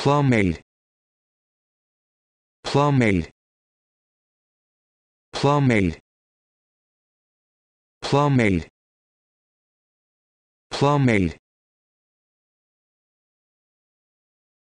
Plumade. Plumade. Plumade. Plumade. Plumade.